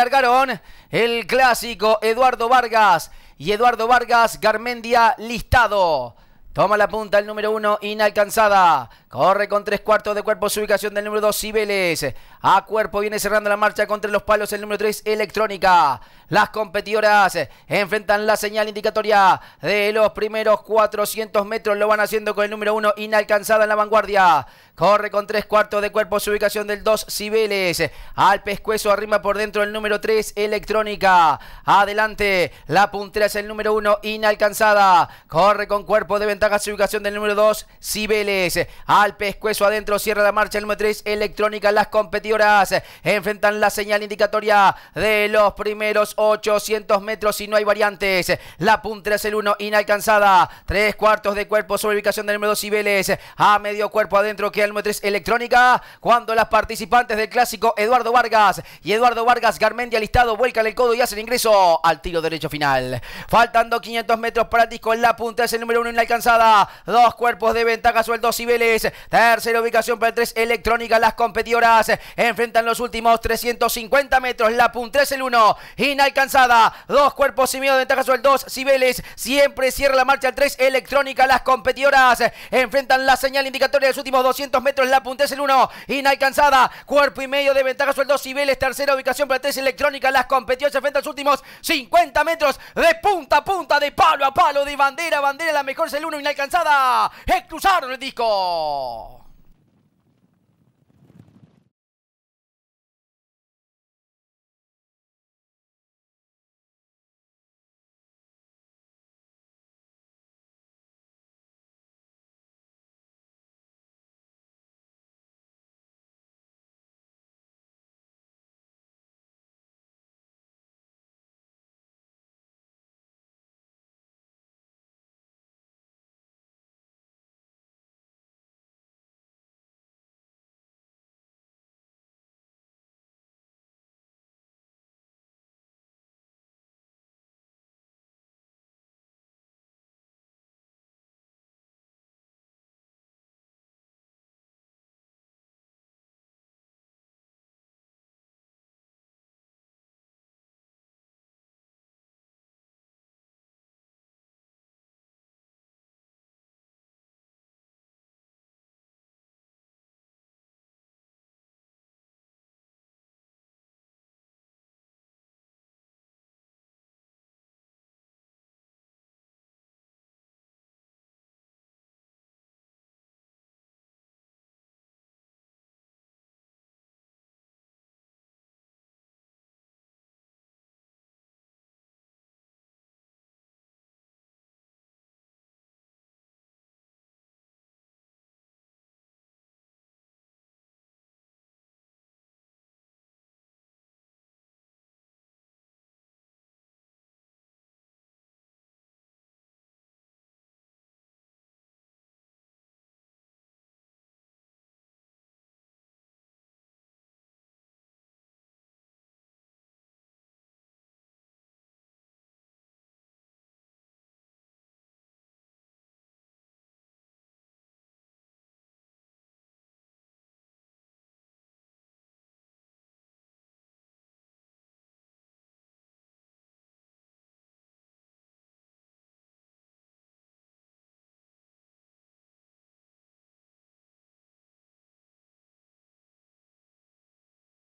largaron el clásico Eduardo Vargas y Eduardo Vargas Garmendia listado. Toma la punta el número uno, inalcanzada. Corre con tres cuartos de cuerpo su ubicación del número dos, Cibeles. A cuerpo viene cerrando la marcha contra los palos el número 3, Electrónica. Las competidoras enfrentan la señal indicatoria de los primeros 400 metros. Lo van haciendo con el número uno, inalcanzada en la vanguardia. Corre con tres cuartos de cuerpo su ubicación del 2, Cibeles. Al pescuezo arrima por dentro el número 3, Electrónica. Adelante, la puntera es el número uno, inalcanzada. Corre con cuerpo de ventaja su ubicación del número 2, Cibeles al pescuezo adentro, cierra la marcha el número electrónica, las competidoras enfrentan la señal indicatoria de los primeros 800 metros y no hay variantes, la punta es el 1, inalcanzada, tres cuartos de cuerpo sobre ubicación del número 2 y a medio cuerpo adentro queda el número electrónica, cuando las participantes del clásico Eduardo Vargas y Eduardo Vargas Garmendi listado, vuelcan el codo y hacen ingreso al tiro derecho final, faltando 500 metros para el la punta es el número 1 inalcanzada, dos cuerpos de ventaja sobre el 2 Tercera ubicación para el 3 Electrónica. Las competidoras eh, enfrentan los últimos 350 metros. La punta 3 el 1. Inalcanzada. Dos cuerpos y medio de ventaja sobre el 2. Cibeles siempre cierra la marcha el 3 Electrónica. Las competidoras eh, enfrentan la señal indicatoria de los últimos 200 metros. La punta 3 el 1. Inalcanzada. Cuerpo y medio de ventaja sobre el 2. Cibeles tercera ubicación para el 3 Electrónica. Las competidoras enfrentan los últimos 50 metros de punta a punta, de palo a palo, de bandera a bandera. La mejor es el 1 inalcanzada. Cruzaron el disco. all.